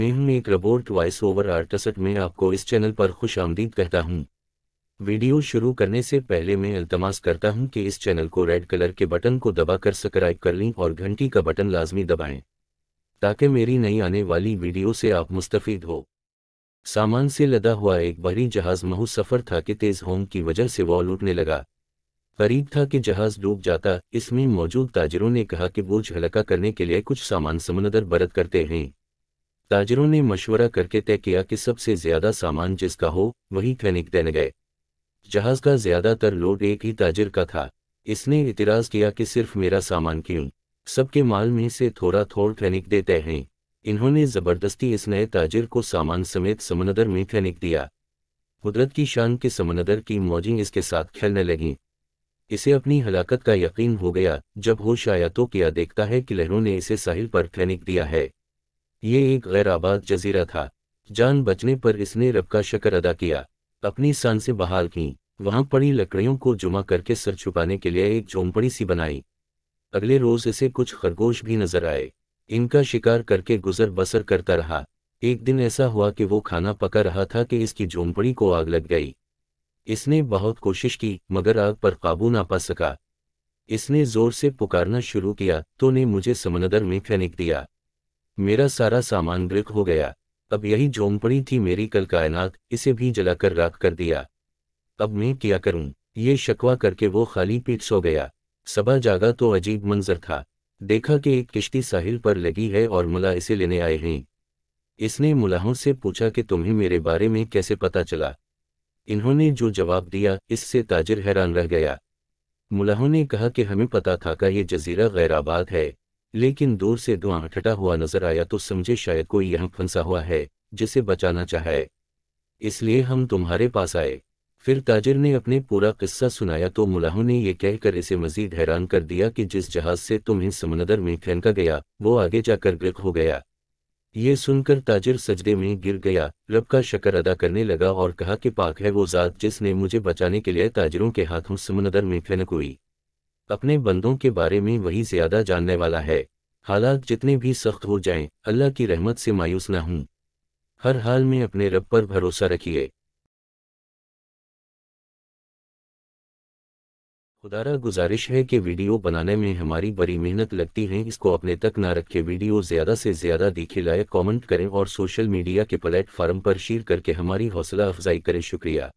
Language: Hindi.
मैं हूं एक रोबोट वॉइस ओवर आर्टिस्ट में आपको इस चैनल पर खुश आमदीद कहता हूं। वीडियो शुरू करने से पहले मैं अल्तमास करता हूं कि इस चैनल को रेड कलर के बटन को दबाकर सब्सक्राइब कर लें और घंटी का बटन लाजमी दबाएं ताकि मेरी नई आने वाली वीडियो से आप मुस्तफ़ हो सामान से लदा हुआ एक बहरी जहाज़ महू सफ़र था कि तेज़ होम की वजह से वॉल उठने लगा करीब था कि जहाज डूब जाता इसमें मौजूद ताजरों ने कहा कि बोझ झलका करने के लिए कुछ सामान समुन्दर बरत करते हैं ताजरों ने मशवरा करके तय किया कि सबसे ज्यादा सामान जिसका हो वही खनिक देने गए जहाज का ज्यादातर लोड एक ही ताजिर का था इसने इतराज किया कि सिर्फ मेरा सामान क्यों सबके माल में से थोड़ा थोड़ खनिक देते हैं इन्होंने जबरदस्ती इस नए ताजिर को सामान समेत समंदर में खनिक दिया कुदरत की शान के समुन्दर की मौजें इसके साथ खेलने लगीं इसे अपनी हलाकत का यकीन हो गया जब होश आया तो किया देखता है कि लहरों ने इसे साहिल पर खनिक दिया है ये एक गैर आबाद जजीरा था जान बचने पर इसने रब का शकर अदा किया अपनी सान से बहाल की वहां पड़ी लकड़ियों को जुमा करके सर छुपाने के लिए एक झोंपड़ी सी बनाई अगले रोज इसे कुछ खरगोश भी नजर आए इनका शिकार करके गुजर बसर करता रहा एक दिन ऐसा हुआ कि वो खाना पका रहा था कि इसकी झोंपड़ी को आग लग गई इसने बहुत कोशिश की मगर आग पर काबू ना पा सका इसने जोर से पुकारना शुरू किया तो ने मुझे समंदर में फेंक दिया मेरा सारा सामान ब्रिक हो गया अब यही झोंपड़ी थी मेरी कल कायनात इसे भी जलाकर राख कर दिया अब मैं क्या करूं ये शकवा करके वो खाली पीठ सो गया सबा जागा तो अजीब मंजर था देखा कि एक किश्ती साहिल पर लगी है और मुला इसे लेने आए हैं इसने मुलाहों से पूछा कि तुम्हें मेरे बारे में कैसे पता चला इन्होंने जो जवाब दिया इससे ताजिर हैरान रह गया मुलाहों ने कहा कि हमें पता था का ये जजीरा गैराबाद है लेकिन दूर से धुआं ठटा हुआ नजर आया तो समझे शायद कोई यहां फंसा हुआ है जिसे बचाना चाहे इसलिए हम तुम्हारे पास आए फिर ताजिर ने अपने पूरा किस्सा सुनाया तो मुलाहू ने यह कहकर इसे मजीद हैरान कर दिया कि जिस जहाज से तुम्हें समुन्दर में फेंका गया वो आगे जाकर ग्रिक हो गया ये सुनकर ताजिर सजदे में गिर गया रब का शकर अदा करने लगा और कहा कि पाक है वो जात जिसने मुझे बचाने के लिए ताजिरों के हाथों समंदर में फेंक हुई अपने बंदों के बारे में वही ज्यादा जानने वाला है हालात जितने भी सख्त हो जाएं, अल्लाह की रहमत से मायूस न हूं हर हाल में अपने रब पर भरोसा रखिए खुदारा गुजारिश है कि वीडियो बनाने में हमारी बड़ी मेहनत लगती है इसको अपने तक ना रखे वीडियो ज़्यादा से ज़्यादा देखे लायक कमेंट करें और सोशल मीडिया के प्लेटफॉर्म पर शेयर करके हमारी हौसला अफजाई करें शुक्रिया